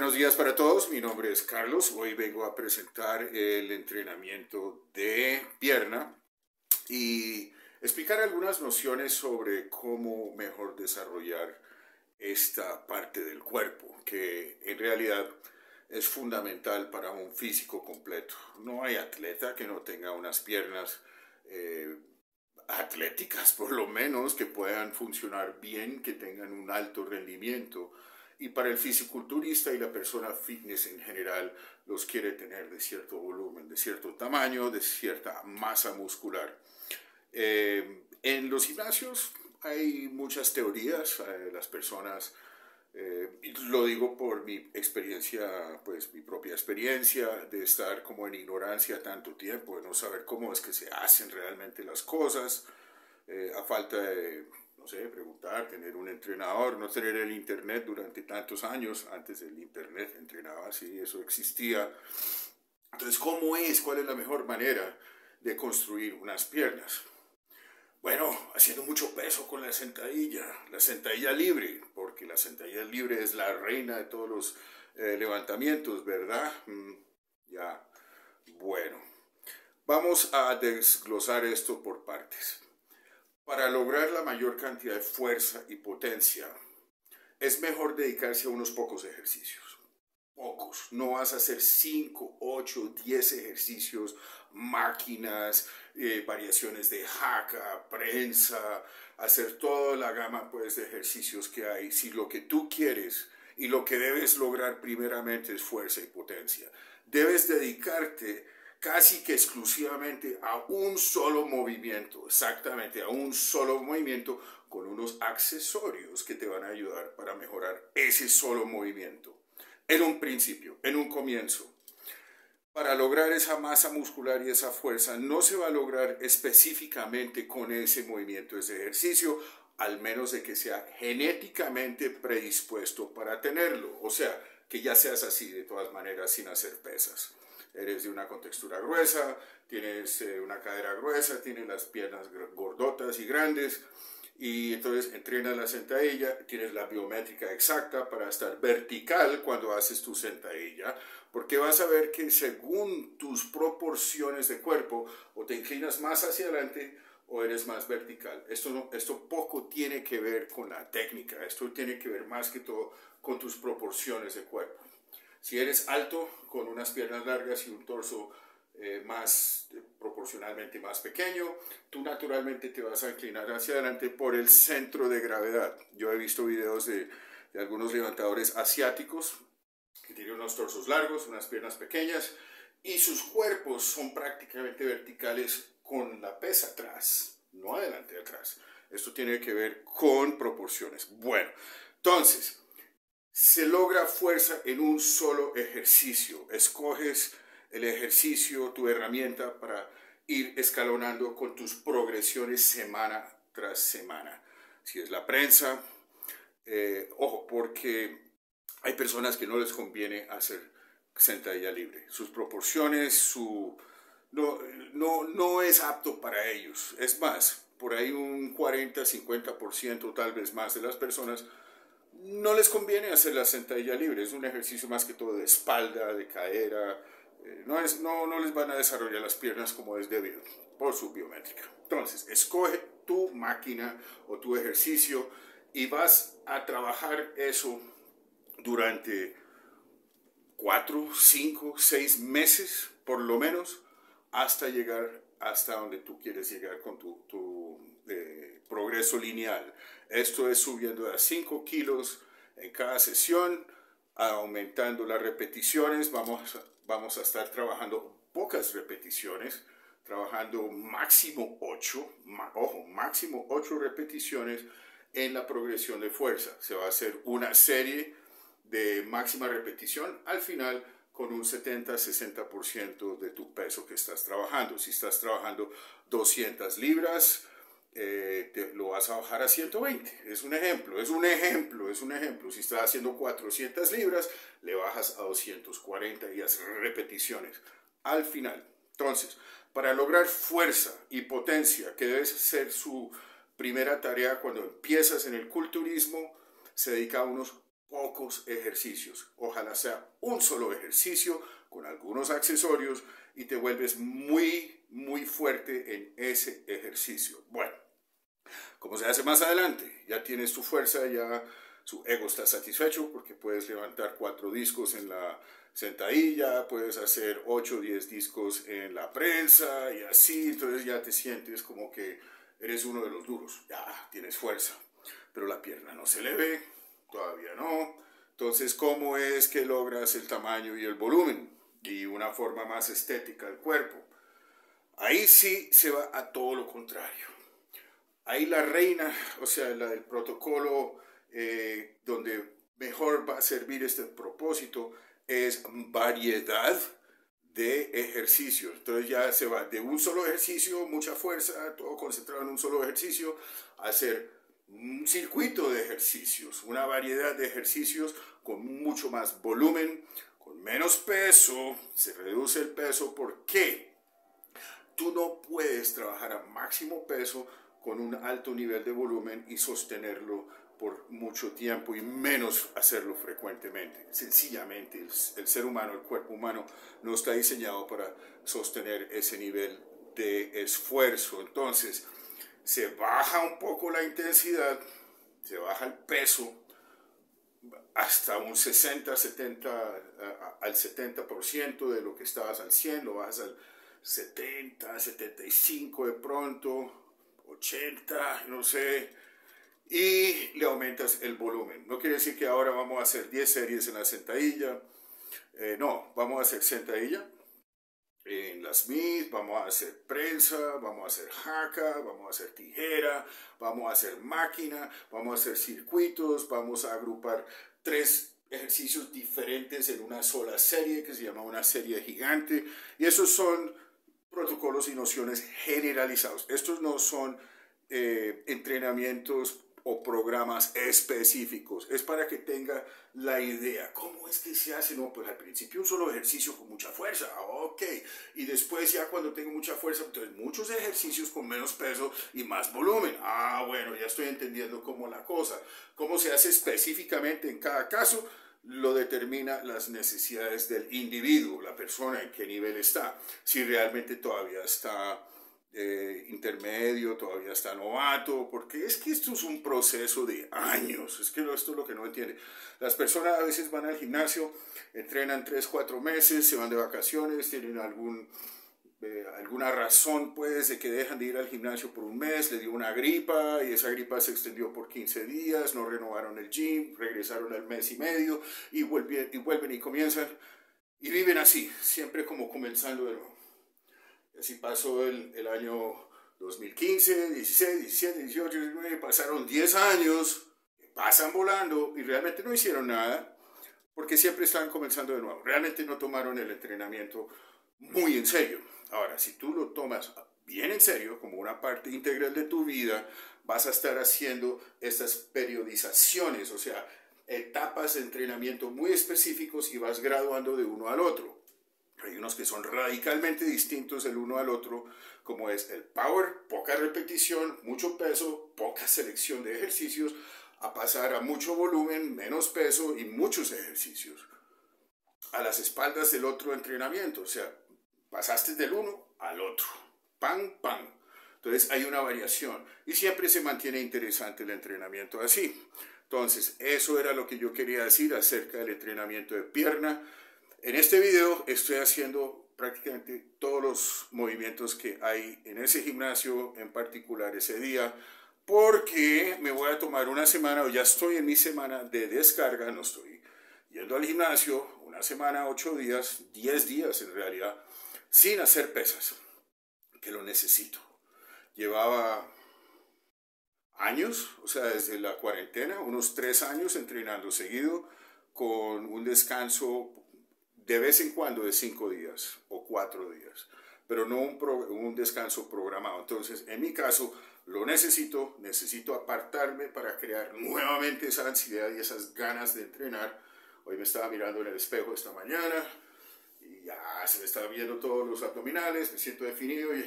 Buenos días para todos, mi nombre es Carlos, hoy vengo a presentar el entrenamiento de pierna y explicar algunas nociones sobre cómo mejor desarrollar esta parte del cuerpo, que en realidad es fundamental para un físico completo. No hay atleta que no tenga unas piernas eh, atléticas, por lo menos, que puedan funcionar bien, que tengan un alto rendimiento y para el fisiculturista y la persona fitness en general los quiere tener de cierto volumen, de cierto tamaño, de cierta masa muscular. Eh, en los gimnasios hay muchas teorías, eh, las personas, eh, lo digo por mi experiencia, pues mi propia experiencia de estar como en ignorancia tanto tiempo, de no saber cómo es que se hacen realmente las cosas, eh, a falta de no sé, preguntar, tener un entrenador, no tener el Internet durante tantos años. Antes del Internet entrenaba así, eso existía. Entonces, ¿cómo es? ¿Cuál es la mejor manera de construir unas piernas? Bueno, haciendo mucho peso con la sentadilla, la sentadilla libre, porque la sentadilla libre es la reina de todos los eh, levantamientos, ¿verdad? Mm, ya, bueno, vamos a desglosar esto por partes. Para lograr la mayor cantidad de fuerza y potencia, es mejor dedicarse a unos pocos ejercicios. Pocos. No vas a hacer 5, 8, 10 ejercicios, máquinas, eh, variaciones de jaca, prensa, hacer toda la gama pues, de ejercicios que hay. Si lo que tú quieres y lo que debes lograr primeramente es fuerza y potencia, debes dedicarte casi que exclusivamente a un solo movimiento, exactamente a un solo movimiento con unos accesorios que te van a ayudar para mejorar ese solo movimiento. En un principio, en un comienzo. Para lograr esa masa muscular y esa fuerza no se va a lograr específicamente con ese movimiento, ese ejercicio, al menos de que sea genéticamente predispuesto para tenerlo. O sea, que ya seas así de todas maneras sin hacer pesas eres de una contextura gruesa, tienes eh, una cadera gruesa, tienes las piernas gordotas y grandes, y entonces entrenas la sentadilla, tienes la biométrica exacta para estar vertical cuando haces tu sentadilla, porque vas a ver que según tus proporciones de cuerpo, o te inclinas más hacia adelante, o eres más vertical. Esto, esto poco tiene que ver con la técnica, esto tiene que ver más que todo con tus proporciones de cuerpo. Si eres alto, con unas piernas largas y un torso eh, más proporcionalmente más pequeño, tú naturalmente te vas a inclinar hacia adelante por el centro de gravedad. Yo he visto videos de, de algunos levantadores asiáticos que tienen unos torsos largos, unas piernas pequeñas y sus cuerpos son prácticamente verticales con la pesa atrás, no adelante atrás. Esto tiene que ver con proporciones. Bueno, entonces, se logra fuerza en un solo ejercicio. Escoges el ejercicio, tu herramienta para ir escalonando con tus progresiones semana tras semana. Si es la prensa, eh, ojo, porque hay personas que no les conviene hacer sentadilla libre. Sus proporciones, su... No, no es apto para ellos. Es más, por ahí un 40, 50%, tal vez más de las personas no les conviene hacer la sentadilla libre, es un ejercicio más que todo de espalda, de cadera, eh, no, les van a desarrollar las piernas como es debido por su biométrica. Entonces, escoge tu máquina o tu ejercicio y vas a trabajar eso durante cuatro cinco seis meses por lo menos hasta llegar hasta donde tú quieres llegar con tu, eh, progreso lineal. Esto es subiendo a 5 kilos en cada sesión, aumentando las repeticiones. Vamos, vamos a estar trabajando pocas repeticiones, trabajando máximo 8, ojo, máximo 8 repeticiones en la progresión de fuerza. Se va a hacer una serie de máxima repetición al final con un 70-60% de tu peso que estás trabajando. Si estás trabajando 200 libras, eh, te, lo vas a bajar a 120. Es un ejemplo, es un ejemplo, es un ejemplo. Si estás haciendo 400 libras, le bajas a 240 y haces repeticiones. Al final, entonces, para lograr fuerza y potencia, que debe ser su primera tarea cuando empiezas en el culturismo, se dedica a unos pocos ejercicios. Ojalá sea un solo ejercicio con algunos accesorios y te vuelves muy, muy fuerte en ese ejercicio. Bueno, como se hace más adelante, ya tienes tu fuerza, ya su ego está satisfecho porque puedes levantar cuatro discos en la sentadilla, puedes hacer ocho o diez discos en la prensa y así, entonces ya te sientes como que eres uno de los duros, ya tienes fuerza, pero la pierna no se le ve, todavía no. Entonces, ¿cómo es que logras el tamaño y el volumen y una forma más estética del cuerpo? Ahí sí se va a todo lo contrario ahí la reina, o sea, la del protocolo eh, donde mejor va a servir este propósito es variedad de ejercicios. Entonces ya se va de un solo ejercicio, mucha fuerza, todo concentrado en un solo ejercicio, a hacer un circuito de ejercicios, una variedad de ejercicios con mucho más volumen, con menos peso, se reduce el peso. ¿Por qué? Tú no puedes trabajar a máximo peso con un alto nivel de volumen y sostenerlo por mucho tiempo y menos hacerlo frecuentemente. Sencillamente, el, ser humano, el cuerpo humano, no está diseñado para sostener ese nivel de esfuerzo. Entonces, se baja un poco la intensidad, se baja el peso hasta un 60, 70, al 70% de lo que estabas al 100, lo bajas al 70, 75 de pronto, 80, no sé, y le aumentas el volumen. No quiere decir que ahora vamos a hacer 10 series en la sentadilla, eh, no, vamos a hacer sentadilla en las Smith, vamos a hacer prensa, vamos a hacer jaca, vamos a hacer tijera, vamos a hacer máquina, vamos a hacer circuitos, vamos a agrupar tres ejercicios diferentes en una sola serie que se llama una serie gigante y esos son protocolos y nociones generalizados. Estos no son eh, entrenamientos o programas específicos. Es para que tenga la idea. ¿Cómo es que se hace? No, pues al principio un solo ejercicio con mucha fuerza. Ok. Y después ya cuando tengo mucha fuerza, entonces muchos ejercicios con menos peso y más volumen. Ah, bueno, ya estoy entendiendo cómo la cosa. ¿Cómo se hace específicamente en cada caso? lo determina las necesidades del individuo, la persona, en qué nivel está, si realmente todavía está eh, intermedio, todavía está novato, porque es que esto es un proceso de años, es que esto es lo que no entiende. Las personas a veces van al gimnasio, entrenan 3, 4 meses, se van de vacaciones, tienen algún alguna razón, pues, de que dejan de ir al gimnasio por un mes, le dio una gripa y esa gripa se extendió por 15 días, no renovaron el gym, regresaron al mes y medio y vuelven y, vuelven y comienzan y viven así, siempre como comenzando de nuevo. así pasó el, año 2015, 16, 17, 18, 19, pasaron 10 años, pasan volando y realmente no hicieron nada porque siempre estaban comenzando de nuevo, realmente no tomaron el entrenamiento muy en serio. Ahora, si tú lo tomas bien en serio, como una parte integral de tu vida, vas a estar haciendo estas periodizaciones, o sea, etapas de entrenamiento muy específicos y vas graduando de uno al otro. Hay unos que son radicalmente distintos el uno al otro, como es el power, poca repetición, mucho peso, poca selección de ejercicios, a pasar a mucho volumen, menos peso y muchos ejercicios. A las espaldas del otro entrenamiento, o sea, Pasaste del uno al otro. Pam, pam. Entonces hay una variación y siempre se mantiene interesante el entrenamiento así. Entonces, eso era lo que yo quería decir acerca del entrenamiento de pierna. En este video estoy haciendo prácticamente todos los movimientos que hay en ese gimnasio, en particular ese día, porque me voy a tomar una semana, o ya estoy en mi semana de descarga, no estoy yendo al gimnasio, una semana, ocho días, diez días en realidad, sin hacer pesas, que lo necesito. Llevaba años, o sea, desde la cuarentena, unos tres años entrenando seguido, con un descanso de vez en cuando de cinco días o cuatro días, pero no un, descanso programado. Entonces, en mi caso, lo necesito, necesito apartarme para crear nuevamente esa ansiedad y esas ganas de entrenar. Hoy me estaba mirando en el espejo esta mañana, ya se me están viendo todos los abdominales, me siento definido y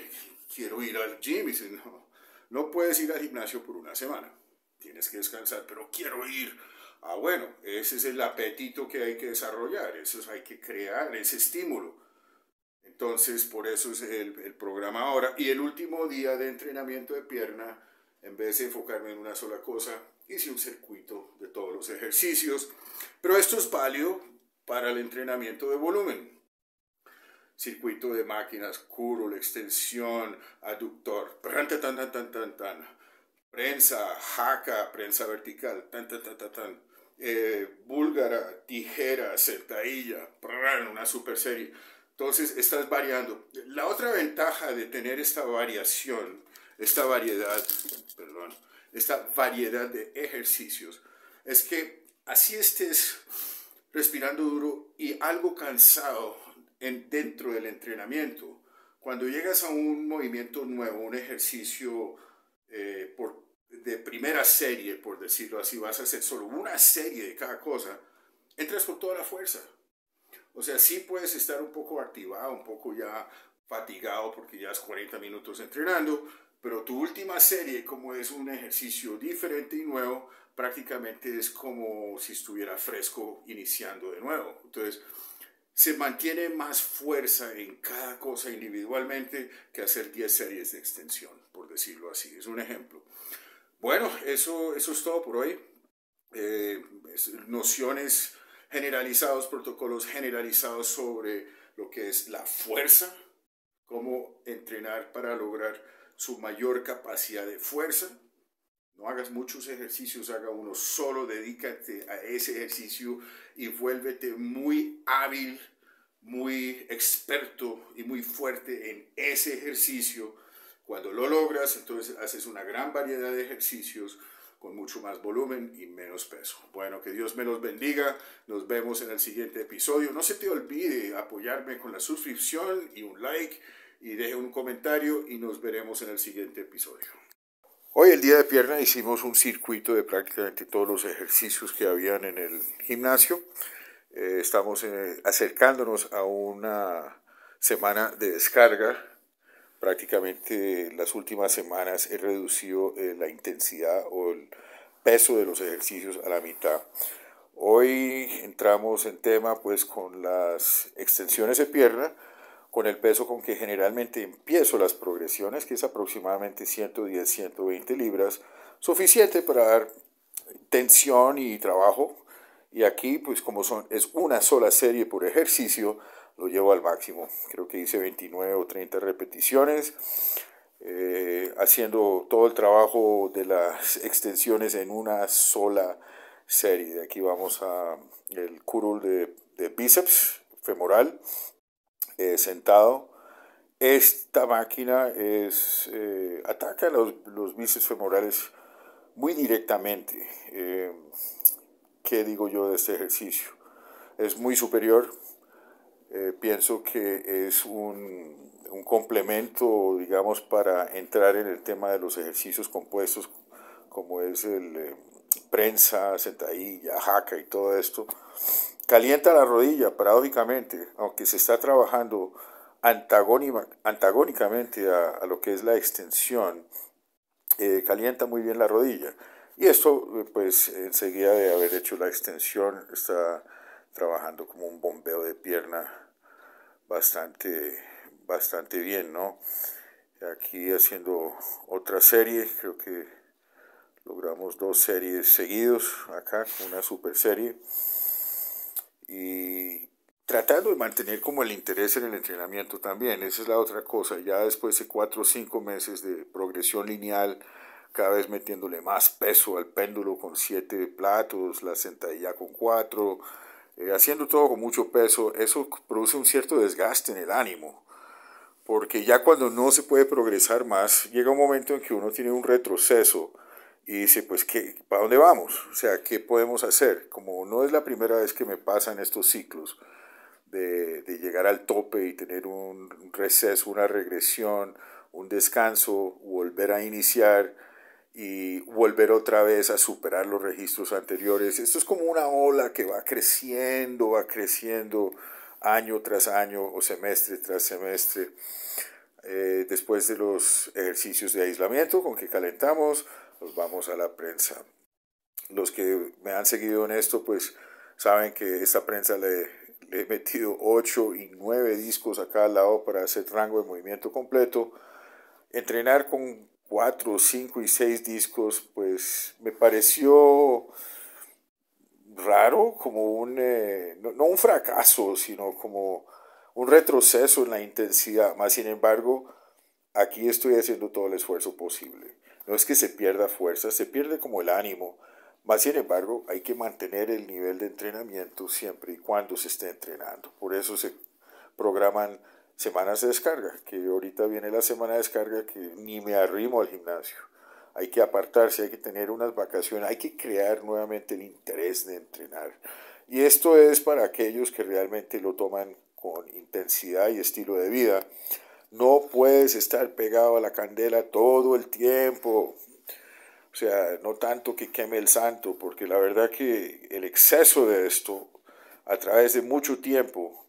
quiero ir al gym. Y no, no puedes ir al gimnasio por una semana, tienes que descansar, pero quiero ir. Ah, bueno, ese es el apetito que hay que desarrollar, eso hay que crear, ese estímulo. Entonces, por eso es el, el programa ahora. Y el último día de entrenamiento de pierna, en vez de enfocarme en una sola cosa, hice un circuito de todos los ejercicios. Pero esto es válido para el entrenamiento de volumen circuito de máquinas, curul, extensión, aductor, prensa, jaca, prensa vertical, tan, eh, búlgara, tijera, sentadilla, una super serie. Entonces estás variando. La otra ventaja de tener esta variación, esta variedad, perdón, esta variedad de ejercicios, es que así estés respirando duro y algo cansado, dentro del entrenamiento. Cuando llegas a un movimiento nuevo, un ejercicio eh, de primera serie, por decirlo así, vas a hacer solo una serie de cada cosa, entras con toda la fuerza. O sea, sí puedes estar un poco activado, un poco ya fatigado porque ya es 40 minutos entrenando, pero tu última serie, como es un ejercicio diferente y nuevo, prácticamente es como si estuviera fresco iniciando de nuevo. Entonces, se mantiene más fuerza en cada cosa individualmente que hacer 10 series de extensión, por decirlo así. Es un ejemplo. Bueno, eso, es todo por hoy. Eh, nociones generalizados, protocolos generalizados sobre lo que es la fuerza, cómo entrenar para lograr su mayor capacidad de fuerza no hagas muchos ejercicios, haga uno solo, dedícate a ese ejercicio y vuélvete muy hábil, muy experto y muy fuerte en ese ejercicio. Cuando lo logras, entonces haces una gran variedad de ejercicios con mucho más volumen y menos peso. Bueno, que Dios me los bendiga. Nos vemos en el siguiente episodio. No se te olvide apoyarme con la suscripción y un like y deje un comentario y nos veremos en el siguiente episodio. Hoy, el día de pierna, hicimos un circuito de prácticamente todos los ejercicios que habían en el gimnasio. Eh, estamos eh, acercándonos a una semana de descarga. Prácticamente las últimas semanas he reducido eh, la intensidad o el peso de los ejercicios a la mitad. Hoy entramos en tema pues con las extensiones de pierna con el peso con que generalmente empiezo las progresiones, que es aproximadamente 110-120 libras, suficiente para dar tensión y trabajo. Y aquí, pues como son, es una sola serie por ejercicio, lo llevo al máximo. Creo que hice 29 o 30 repeticiones, eh, haciendo todo el trabajo de las extensiones en una sola serie. De aquí vamos a el curul de, de bíceps femoral, eh, sentado. Esta máquina es, eh, ataca los, los bíceps femorales muy directamente. Eh, ¿Qué digo yo de este ejercicio? Es muy superior. pienso que es un, un complemento, digamos, para entrar en el tema de los ejercicios compuestos, como es el prensa, sentadilla, jaca y todo esto. Calienta la rodilla, paradójicamente, aunque se está trabajando antagónicamente a, lo que es la extensión, eh, calienta muy bien la rodilla. Y esto, eh, pues, enseguida de haber hecho la extensión, está trabajando como un bombeo de pierna bastante, bastante bien, ¿no? Aquí haciendo otra serie, creo que logramos dos series seguidos acá, una super serie y tratando de mantener como el interés en el entrenamiento también, esa es la otra cosa, ya después de cuatro o cinco meses de progresión lineal, cada vez metiéndole más peso al péndulo con siete platos, la sentadilla con cuatro, eh, haciendo todo con mucho peso, eso produce un cierto desgaste en el ánimo, porque ya cuando no se puede progresar más, llega un momento en que uno tiene un retroceso, y dice, pues, ¿qué, ¿para dónde vamos? O sea, ¿qué podemos hacer? Como no es la primera vez que me pasan estos ciclos de, de, llegar al tope y tener un receso, una regresión, un descanso, volver a iniciar y volver otra vez a superar los registros anteriores. Esto es como una ola que va creciendo, va creciendo año tras año o semestre tras semestre. Eh, después de los ejercicios de aislamiento con que calentamos, nos vamos a la prensa. Los que me han seguido en esto, pues saben que esta prensa le, he metido 8 y 9 discos a cada lado para hacer rango de movimiento completo. Entrenar con 4, 5 y 6 discos, pues me pareció raro, como un, eh, no, un fracaso, sino como un retroceso en la intensidad. Más sin embargo, aquí estoy haciendo todo el esfuerzo posible. No es que se pierda fuerza, se pierde como el ánimo. Más sin embargo, hay que mantener el nivel de entrenamiento siempre y cuando se esté entrenando. Por eso se programan semanas de descarga, que ahorita viene la semana de descarga que ni me arrimo al gimnasio. Hay que apartarse, hay que tener unas vacaciones, hay que crear nuevamente el interés de entrenar. Y esto es para aquellos que realmente lo toman con intensidad y estilo de vida. No puedes estar pegado a la candela todo el tiempo. O sea, no tanto que queme el santo, porque la verdad que el exceso de esto a través de mucho tiempo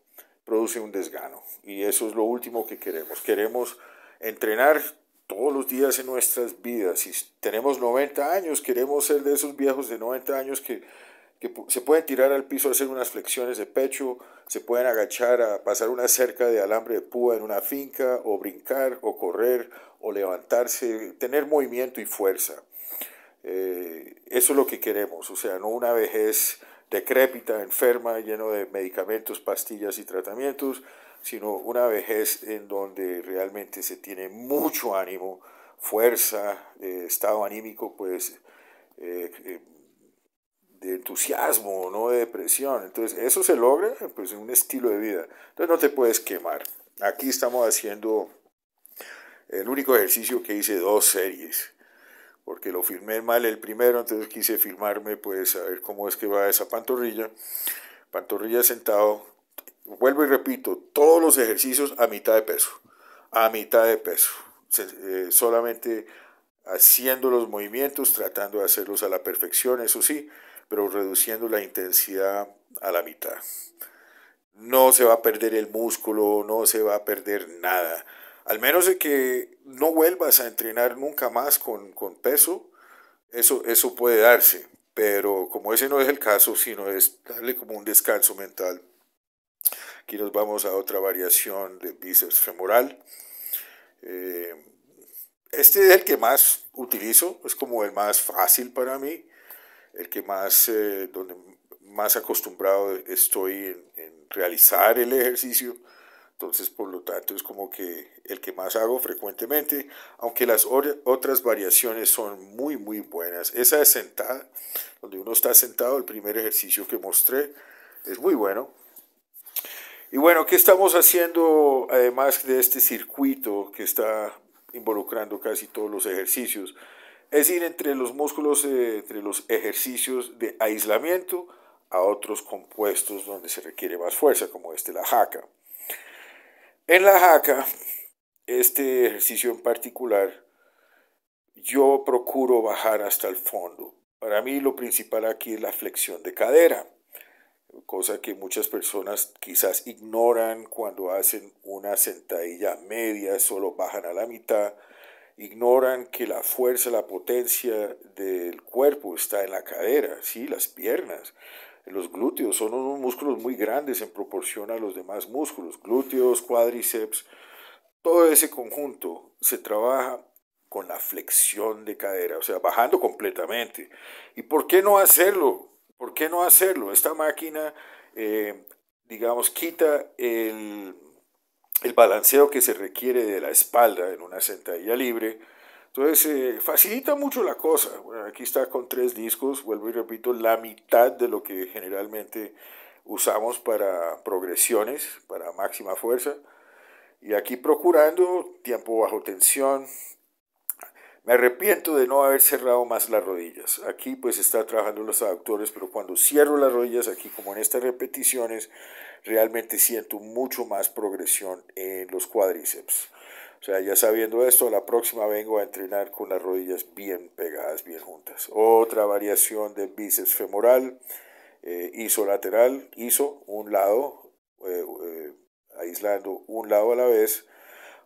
produce un desgano. Y eso es lo último que queremos. Queremos entrenar todos los días en nuestras vidas. Si tenemos 90 años, queremos ser de esos viejos de 90 años que que se pueden tirar al piso hacer unas flexiones de pecho, se pueden agachar a pasar una cerca de alambre de púa en una finca, o brincar, o correr, o levantarse, tener movimiento y fuerza. Eh, eso es lo que queremos, o sea, no una vejez decrépita, enferma, lleno de medicamentos, pastillas y tratamientos, sino una vejez en donde realmente se tiene mucho ánimo, fuerza, eh, estado anímico, pues eh, de entusiasmo, no de depresión. Entonces, eso se logra pues, en un estilo de vida. Entonces, no te puedes quemar. Aquí estamos haciendo el único ejercicio que hice dos series, porque lo filmé mal el primero, entonces quise filmarme, pues, a ver cómo es que va esa pantorrilla. Pantorrilla sentado. Vuelvo y repito, todos los ejercicios a mitad de peso. A mitad de peso. Eh, solamente haciendo los movimientos, tratando de hacerlos a la perfección, eso sí, pero reduciendo la intensidad a la mitad. No se va a perder el músculo, no se va a perder nada. Al menos de que no vuelvas a entrenar nunca más con, con peso, eso, eso puede darse. Pero como ese no es el caso, sino es darle como un descanso mental. Aquí nos vamos a otra variación de bíceps femoral. Eh, este es el que más utilizo, es como el más fácil para mí el que más, eh, donde más acostumbrado estoy en, realizar el ejercicio. Entonces, por lo tanto, es como que el que más hago frecuentemente, aunque las otras variaciones son muy, muy buenas. Esa es sentada, donde uno está sentado, el primer ejercicio que mostré, es muy bueno. Y bueno, ¿qué estamos haciendo además de este circuito que está involucrando casi todos los ejercicios? Es decir, entre los músculos, eh, entre los ejercicios de aislamiento a otros compuestos donde se requiere más fuerza, como este, la jaca. En la jaca, este ejercicio en particular, yo procuro bajar hasta el fondo. Para mí lo principal aquí es la flexión de cadera, cosa que muchas personas quizás ignoran cuando hacen una sentadilla media, solo bajan a la mitad ignoran que la fuerza, la potencia del cuerpo está en la cadera, ¿sí? las piernas. Los glúteos son unos músculos muy grandes en proporción a los demás músculos, glúteos, cuádriceps, todo ese conjunto se trabaja con la flexión de cadera, o sea, bajando completamente. ¿Y por qué no hacerlo? ¿Por qué no hacerlo? Esta máquina, eh, digamos, quita el, el balanceo que se requiere de la espalda en una sentadilla libre. Entonces, eh, facilita mucho la cosa. aquí está con tres discos, vuelvo y repito, la mitad de lo que generalmente usamos para progresiones, para máxima fuerza. Y aquí procurando tiempo bajo tensión. Me arrepiento de no haber cerrado más las rodillas. Aquí pues está trabajando los adaptores pero cuando cierro las rodillas, aquí como en estas repeticiones, realmente siento mucho más progresión en los cuádriceps. O sea, ya sabiendo esto, la próxima vengo a entrenar con las rodillas bien pegadas, bien juntas. Otra variación del bíceps femoral, eh, isolateral, iso, un lado, eh, eh, aislando un lado a la vez.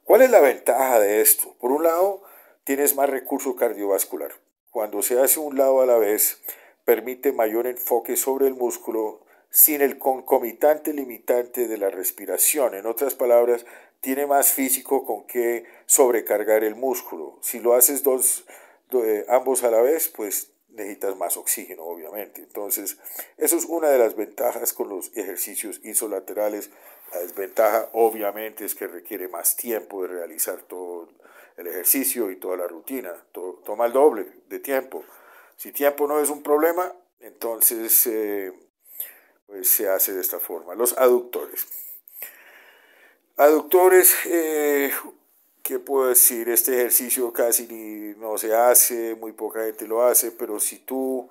¿Cuál es la ventaja de esto? Por un lado, tienes más recurso cardiovascular. Cuando se hace un lado a la vez, permite mayor enfoque sobre el músculo, sin el concomitante limitante de la respiración. En otras palabras, tiene más físico con que sobrecargar el músculo. Si lo haces dos, eh, ambos a la vez, pues necesitas más oxígeno, obviamente. Entonces, eso es una de las ventajas con los ejercicios isolaterales. La desventaja, obviamente, es que requiere más tiempo de realizar todo el ejercicio y toda la rutina. toma el doble de tiempo. Si tiempo no es un problema, entonces... Eh, pues se hace de esta forma. Los aductores. Aductores, eh, ¿qué puedo decir? Este ejercicio casi no se hace, muy poca gente lo hace, pero si tú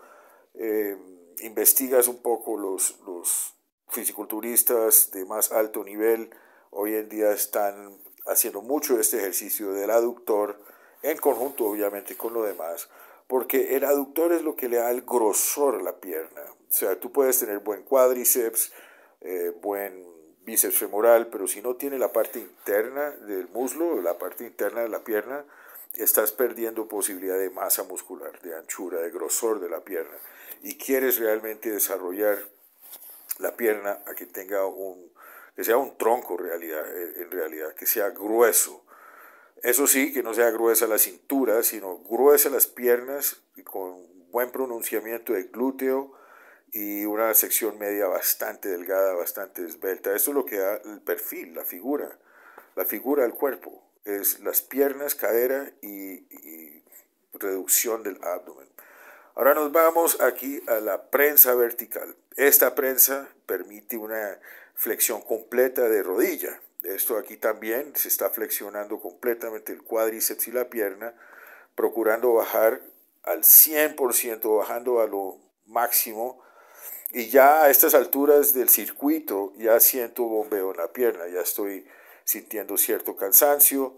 eh, investigas un poco los, los fisiculturistas de más alto nivel, hoy en día están haciendo mucho este ejercicio del aductor en conjunto obviamente con lo demás porque el aductor es lo que le da el grosor a la pierna. O sea, tú puedes tener buen cuádriceps, eh, buen bíceps femoral, pero si no tiene la parte interna del muslo, la parte interna de la pierna, estás perdiendo posibilidad de masa muscular, de anchura, de grosor de la pierna. Y quieres realmente desarrollar la pierna a que tenga un, sea un tronco eh, en realidad, que sea grueso, eso sí, que no sea gruesa la cintura, sino gruesa las piernas y con buen pronunciamiento de glúteo y una sección media bastante delgada, bastante esbelta. Eso es lo que da el perfil, la figura, la figura del cuerpo. Es las piernas, cadera y reducción del abdomen. Ahora nos vamos aquí a la prensa vertical. Esta prensa permite una flexión completa de rodilla. Esto aquí también se está flexionando completamente el cuádriceps y la pierna, procurando bajar al 100%, bajando a lo máximo. Y ya a estas alturas del circuito ya siento bombeo en la pierna, ya estoy sintiendo cierto cansancio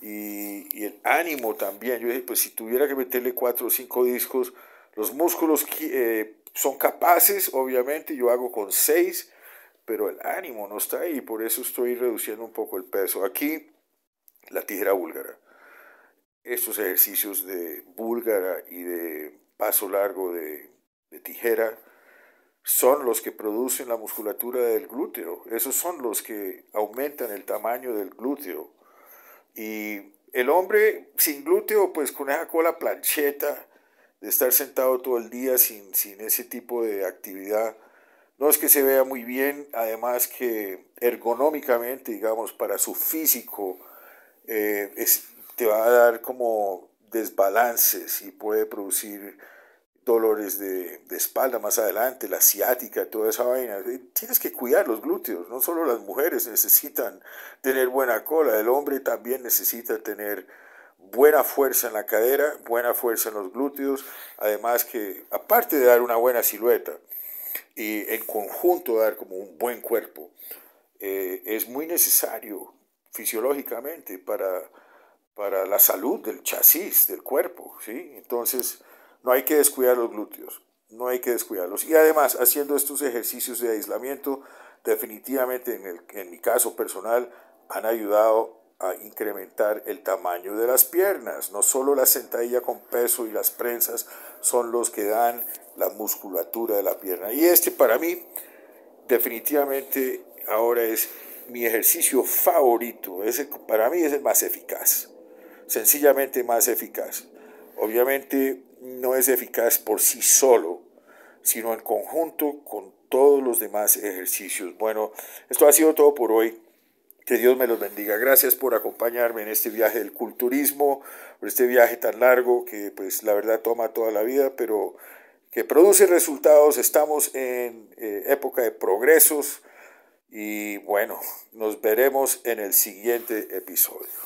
y, el ánimo también. Yo dije, pues si tuviera que meterle cuatro o cinco discos, los músculos eh, son capaces, obviamente, yo hago con seis pero el ánimo no está ahí, por eso estoy reduciendo un poco el peso. Aquí, la tijera búlgara. Estos ejercicios de búlgara y de paso largo de, tijera son los que producen la musculatura del glúteo. Esos son los que aumentan el tamaño del glúteo. Y el hombre sin glúteo, pues con esa cola plancheta, de estar sentado todo el día sin, sin ese tipo de actividad, no es que se vea muy bien, además que ergonómicamente, digamos, para su físico, eh, te va a dar como desbalances y puede producir dolores de, de, espalda más adelante, la ciática, toda esa vaina. Eh, tienes que cuidar los glúteos, no solo las mujeres necesitan tener buena cola, el hombre también necesita tener buena fuerza en la cadera, buena fuerza en los glúteos, además que, aparte de dar una buena silueta, y en conjunto dar como un buen cuerpo. Eh, es muy necesario fisiológicamente para, para la salud del chasis, del cuerpo. ¿sí? Entonces, no hay que descuidar los glúteos, no hay que descuidarlos. Y además, haciendo estos ejercicios de aislamiento, definitivamente en, el, en mi caso personal, han ayudado a incrementar el tamaño de las piernas. No solo la sentadilla con peso y las prensas son los que dan la musculatura de la pierna. Y este para mí definitivamente ahora es mi ejercicio favorito. Ese para mí es el más eficaz. Sencillamente más eficaz. Obviamente no es eficaz por sí solo, sino en conjunto con todos los demás ejercicios. Bueno, esto ha sido todo por hoy. Que Dios me los bendiga. Gracias por acompañarme en este viaje del culturismo, por este viaje tan largo que pues la verdad toma toda la vida, pero que produce resultados, estamos en eh, época de progresos y bueno, nos veremos en el siguiente episodio.